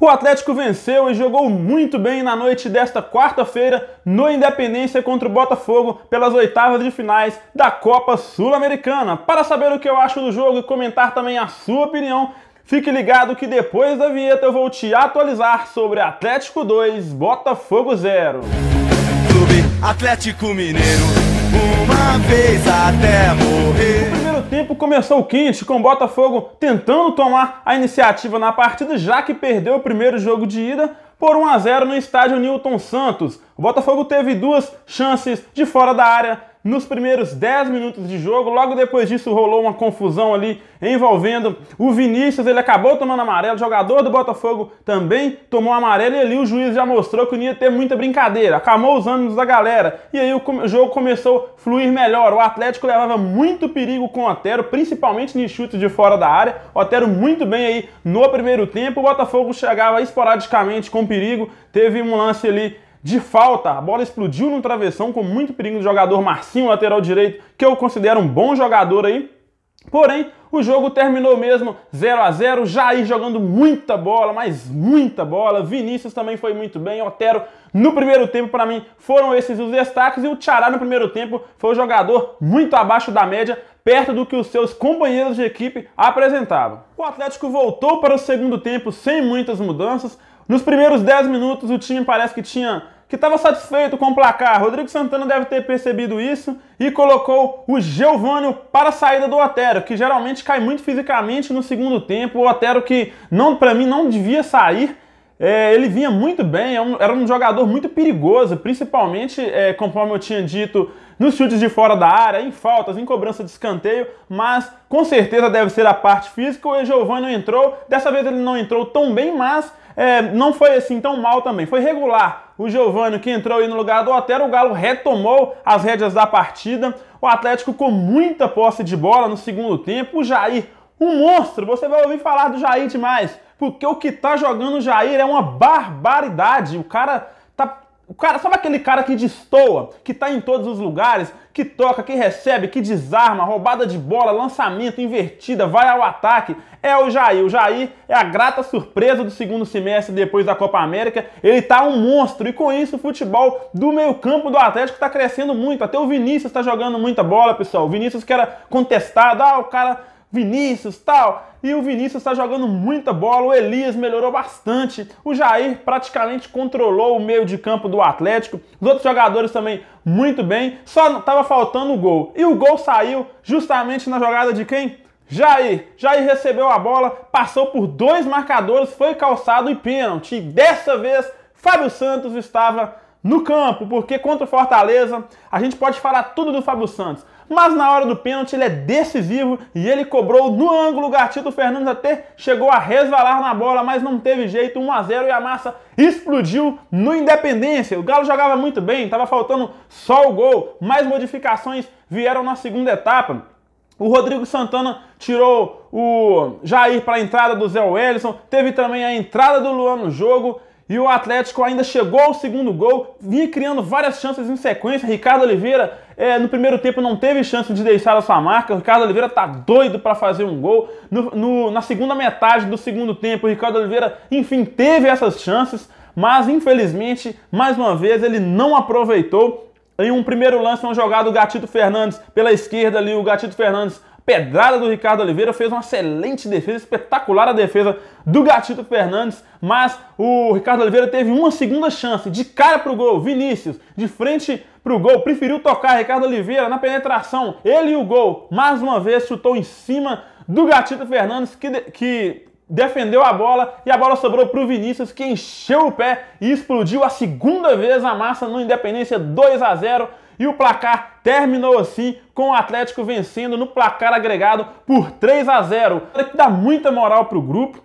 O Atlético venceu e jogou muito bem na noite desta quarta-feira no Independência contra o Botafogo pelas oitavas de finais da Copa Sul-Americana. Para saber o que eu acho do jogo e comentar também a sua opinião, Fique ligado que depois da vinheta eu vou te atualizar sobre Atlético 2, Botafogo 0. Clube Atlético Mineiro, uma vez até morrer tempo começou quente, com o Botafogo tentando tomar a iniciativa na partida, já que perdeu o primeiro jogo de ida por 1 a 0 no estádio Newton Santos. O Botafogo teve duas chances de fora da área nos primeiros 10 minutos de jogo. Logo depois disso rolou uma confusão ali envolvendo o Vinícius, ele acabou tomando amarelo, o jogador do Botafogo também tomou amarelo e ali o juiz já mostrou que não ia ter muita brincadeira, acalmou os ânimos da galera e aí o jogo começou a fluir melhor. O Atlético levava muito perigo com o Otero, principalmente no chutes de fora da área. O Otero muito bem aí no primeiro tempo, o Botafogo chegava esporadicamente com perigo, teve um lance ali de falta, a bola explodiu no travessão com muito perigo do jogador Marcinho, lateral direito, que eu considero um bom jogador aí. Porém, o jogo terminou mesmo 0 a 0 Jair jogando muita bola, mas muita bola. Vinícius também foi muito bem. Otero, no primeiro tempo, para mim, foram esses os destaques. E o Tchará, no primeiro tempo, foi um jogador muito abaixo da média, perto do que os seus companheiros de equipe apresentavam. O Atlético voltou para o segundo tempo sem muitas mudanças. Nos primeiros 10 minutos, o time parece que tinha que estava satisfeito com o placar. Rodrigo Santana deve ter percebido isso e colocou o Geovânio para a saída do Otero, que geralmente cai muito fisicamente no segundo tempo. O Otero que não, para mim não devia sair. É, ele vinha muito bem, é era um jogador muito perigoso, principalmente, é, conforme eu tinha dito, nos chutes de fora da área, em faltas, em cobrança de escanteio, mas com certeza deve ser a parte física. O Giovanni entrou, dessa vez ele não entrou tão bem, mas é, não foi assim tão mal também, foi regular o Giovani que entrou aí no lugar do Otero, o Galo retomou as rédeas da partida, o Atlético com muita posse de bola no segundo tempo, o Jair, um monstro, você vai ouvir falar do Jair demais, porque o que tá jogando o Jair é uma barbaridade, o cara tá o cara, sabe aquele cara que destoa, que tá em todos os lugares, que toca, que recebe, que desarma, roubada de bola, lançamento, invertida, vai ao ataque? É o Jair. O Jair é a grata surpresa do segundo semestre depois da Copa América. Ele tá um monstro e com isso o futebol do meio-campo do Atlético tá crescendo muito. Até o Vinícius tá jogando muita bola, pessoal. O Vinícius que era contestado, ah, o cara Vinícius tal. E o Vinícius está jogando muita bola, o Elias melhorou bastante, o Jair praticamente controlou o meio de campo do Atlético, os outros jogadores também muito bem, só estava faltando o gol. E o gol saiu justamente na jogada de quem? Jair. Jair recebeu a bola, passou por dois marcadores, foi calçado e pênalti. Dessa vez, Fábio Santos estava no campo, porque contra o Fortaleza a gente pode falar tudo do Fábio Santos, mas na hora do pênalti ele é decisivo e ele cobrou no ângulo. O Gatito Fernandes até chegou a resvalar na bola, mas não teve jeito. 1 a 0 e a massa explodiu no Independência. O Galo jogava muito bem, estava faltando só o gol. Mais modificações vieram na segunda etapa. O Rodrigo Santana tirou o Jair para a entrada do Zé Wellison, teve também a entrada do Luan no jogo. E o Atlético ainda chegou ao segundo gol, vinha criando várias chances em sequência. Ricardo Oliveira, é, no primeiro tempo, não teve chance de deixar a sua marca. O Ricardo Oliveira tá doido para fazer um gol. No, no, na segunda metade do segundo tempo, o Ricardo Oliveira, enfim, teve essas chances, mas infelizmente, mais uma vez, ele não aproveitou. Em um primeiro lance, um jogado do Gatito Fernandes pela esquerda ali, o Gatito Fernandes Pedrada do Ricardo Oliveira fez uma excelente defesa, espetacular a defesa do Gatito Fernandes, mas o Ricardo Oliveira teve uma segunda chance, de cara pro gol, Vinícius, de frente pro gol, preferiu tocar Ricardo Oliveira na penetração, ele e o gol, mais uma vez chutou em cima do Gatito Fernandes, que, de, que defendeu a bola e a bola sobrou para o Vinícius, que encheu o pé e explodiu a segunda vez a massa no Independência 2 a 0 e o placar terminou assim, com o Atlético vencendo no placar agregado por 3 a 0. Que dá muita moral para o grupo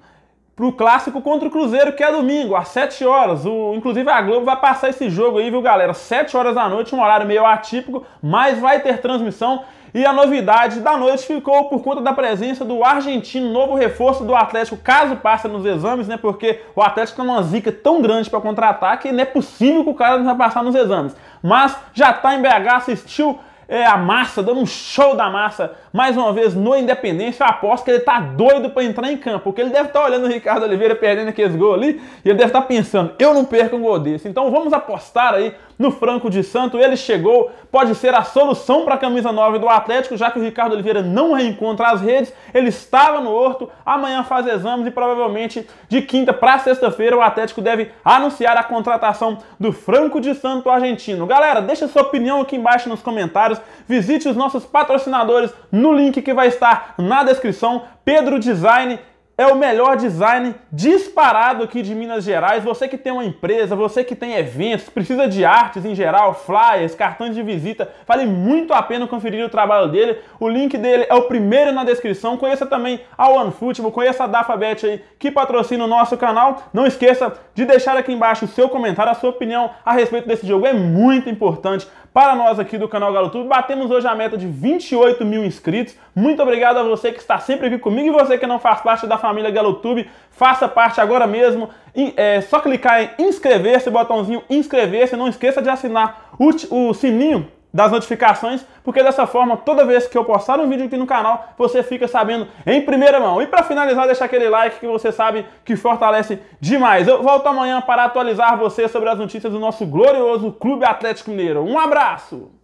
para o clássico contra o Cruzeiro, que é domingo, às 7 horas. O, inclusive a Globo vai passar esse jogo aí, viu, galera? 7 horas da noite, um horário meio atípico, mas vai ter transmissão. E a novidade da noite ficou por conta da presença do argentino, novo reforço do Atlético, caso passe nos exames, né? Porque o Atlético tá uma zica tão grande para contratar que não é possível que o cara não vai passar nos exames. Mas já tá em BH, assistiu é, a massa, dando um show da massa, mais uma vez no Independência. Eu aposto que ele tá doido para entrar em campo, porque ele deve estar tá olhando o Ricardo Oliveira perdendo aqueles gols ali, e ele deve estar tá pensando, eu não perco um gol desse. Então vamos apostar aí no Franco de Santo. Ele chegou, pode ser a solução para a camisa 9 do Atlético, já que o Ricardo Oliveira não reencontra as redes. Ele estava no Horto, amanhã faz exames e provavelmente de quinta para sexta-feira o Atlético deve anunciar a contratação do Franco de Santo argentino. Galera, deixa sua opinião aqui embaixo nos comentários. Visite os nossos patrocinadores no link que vai estar na descrição. Pedro Design é o melhor design disparado aqui de Minas Gerais. Você que tem uma empresa, você que tem eventos, precisa de artes em geral, flyers, cartões de visita, vale muito a pena conferir o trabalho dele. O link dele é o primeiro na descrição. Conheça também a OneFootball, conheça a Dafabet aí que patrocina o nosso canal. Não esqueça de deixar aqui embaixo o seu comentário, a sua opinião a respeito desse jogo. É muito importante para nós aqui do canal GaloTube. Batemos hoje a meta de 28 mil inscritos. Muito obrigado a você que está sempre aqui comigo e você que não faz parte da família família GaloTube. Faça parte agora mesmo. E, é só clicar em inscrever-se, botãozinho inscrever-se. Não esqueça de assinar o, o sininho das notificações, porque dessa forma, toda vez que eu postar um vídeo aqui no canal, você fica sabendo em primeira mão. E para finalizar, deixa aquele like que você sabe que fortalece demais. Eu volto amanhã para atualizar você sobre as notícias do nosso glorioso Clube Atlético Mineiro. Um abraço!